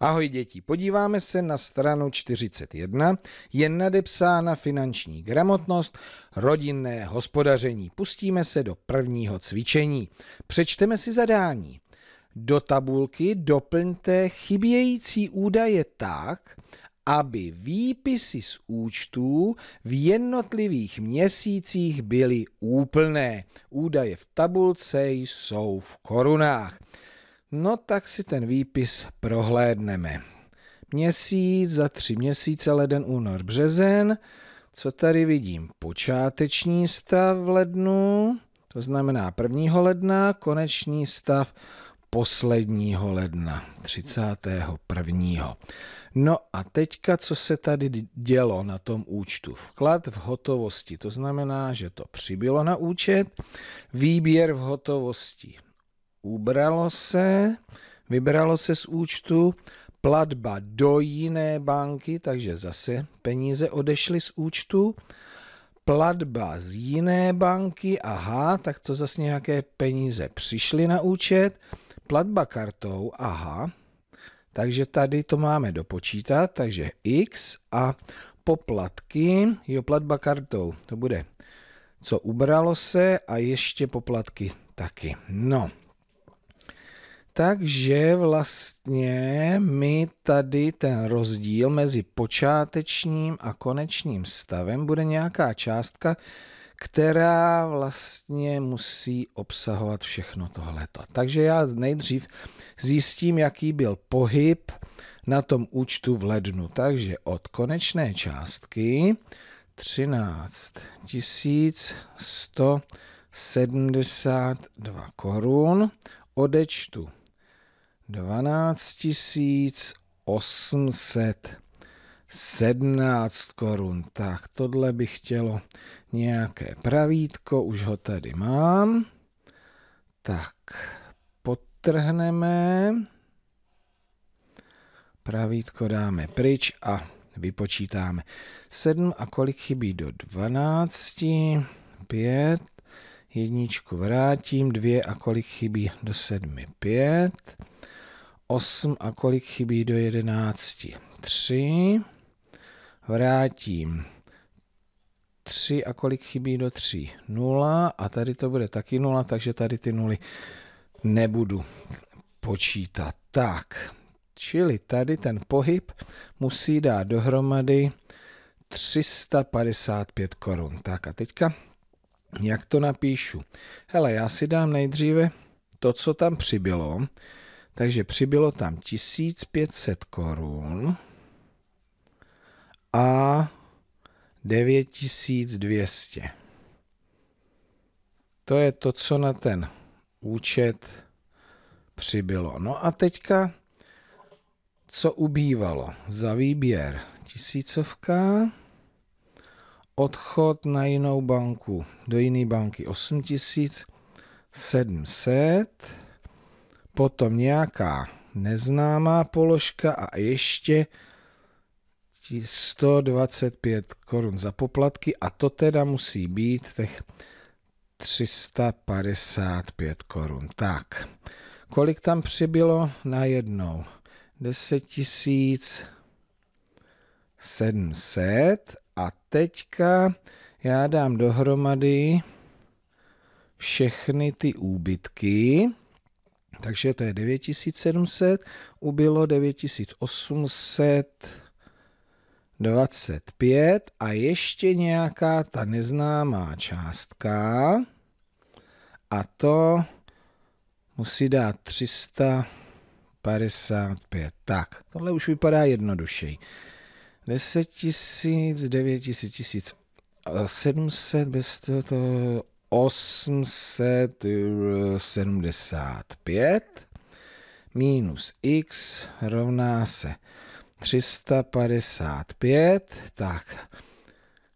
Ahoj děti, podíváme se na stranu 41, je nadepsána finanční gramotnost, rodinné hospodaření. Pustíme se do prvního cvičení. Přečteme si zadání. Do tabulky doplňte chybějící údaje tak, aby výpisy z účtů v jednotlivých měsících byly úplné. Údaje v tabulce jsou v korunách. No tak si ten výpis prohlédneme. Měsíc za tři měsíce, leden, únor, březen. Co tady vidím? Počáteční stav v lednu, to znamená 1. ledna, konečný stav posledního ledna, 31. No a teďka, co se tady dělo na tom účtu? Vklad v hotovosti, to znamená, že to přibylo na účet, výběr v hotovosti ubralo se, vybralo se z účtu, platba do jiné banky, takže zase peníze odešly z účtu, platba z jiné banky, aha, tak to zase nějaké peníze přišly na účet, platba kartou, aha, takže tady to máme dopočítat, takže x a poplatky, jo, platba kartou, to bude, co ubralo se a ještě poplatky taky. No, takže vlastně my tady ten rozdíl mezi počátečním a konečným stavem bude nějaká částka, která vlastně musí obsahovat všechno tohleto. Takže já nejdřív zjistím, jaký byl pohyb na tom účtu v lednu. Takže od konečné částky 13 172 korun odečtu 12 817 korun. Tak tohle by chtělo nějaké pravítko, už ho tady mám. Tak potrhneme. pravítko dáme pryč a vypočítáme. 7 a kolik chybí do 12? 5, jedničku vrátím, dvě a kolik chybí do sedmi, pět. 8 a kolik chybí do 11? 3. Vrátím 3 a kolik chybí do 3? 0 a tady to bude taky 0, takže tady ty nuly nebudu počítat. Tak, čili tady ten pohyb musí dát dohromady 355 korun. Tak a teďka, jak to napíšu? Hele, já si dám nejdříve to, co tam přibylo, takže přibylo tam 1500 korun a 9200. To je to, co na ten účet přibylo. No a teďka, co ubývalo? Za výběr tisícovka, odchod na jinou banku, do jiné banky 8700, potom nějaká neznámá položka a ještě 125 korun za poplatky a to teda musí být těch 355 korun. Tak, kolik tam přibylo jednou 10 700 a teďka já dám dohromady všechny ty úbytky. Takže to je 9700, ubylo 9825 a ještě nějaká ta neznámá částka a to musí dát 355. Tak, tohle už vypadá jednodušej. 10 000, 9 000, 700, bez toho 875 minus x rovná se 355, tak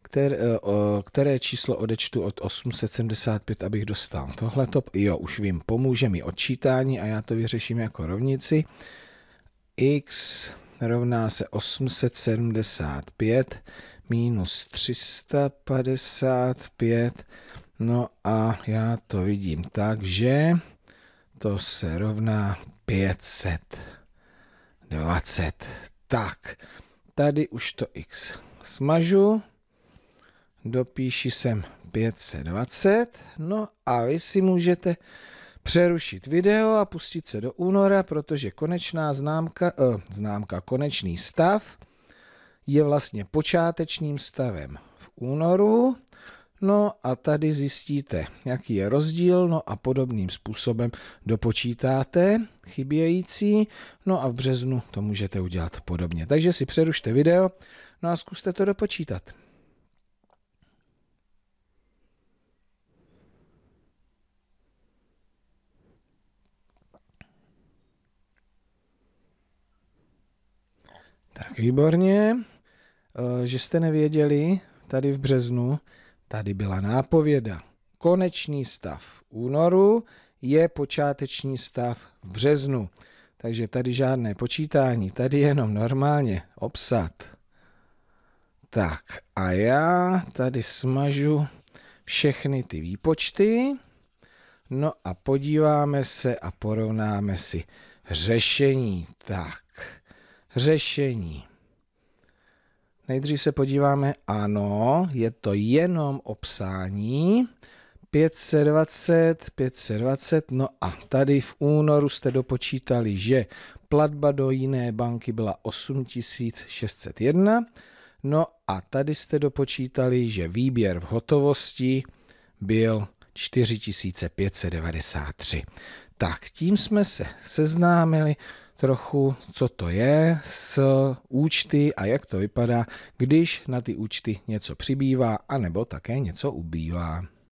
které, eh, které číslo odečtu od 875, abych dostal tohle jo, už vím, pomůže mi odčítání a já to vyřeším jako rovnici. x rovná se 875 minus 355 No a já to vidím tak, že to se rovná 520. Tak, tady už to x smažu, dopíši sem 520, no a vy si můžete přerušit video a pustit se do února, protože konečná známka, eh, známka konečný stav je vlastně počátečním stavem v únoru No a tady zjistíte, jaký je rozdíl, no a podobným způsobem dopočítáte chybějící, no a v březnu to můžete udělat podobně. Takže si přerušte video, no a zkuste to dopočítat. Tak výborně, eh, že jste nevěděli tady v březnu, Tady byla nápověda. Konečný stav únoru je počáteční stav v březnu. Takže tady žádné počítání, tady jenom normálně obsat. Tak a já tady smažu všechny ty výpočty. No a podíváme se a porovnáme si řešení. Tak, řešení. Nejdřív se podíváme, ano, je to jenom obsání. 520, 520, no a tady v únoru jste dopočítali, že platba do jiné banky byla 8601, no a tady jste dopočítali, že výběr v hotovosti byl 4593. Tak tím jsme se seznámili trochu, co to je s účty a jak to vypadá, když na ty účty něco přibývá, anebo také něco ubývá.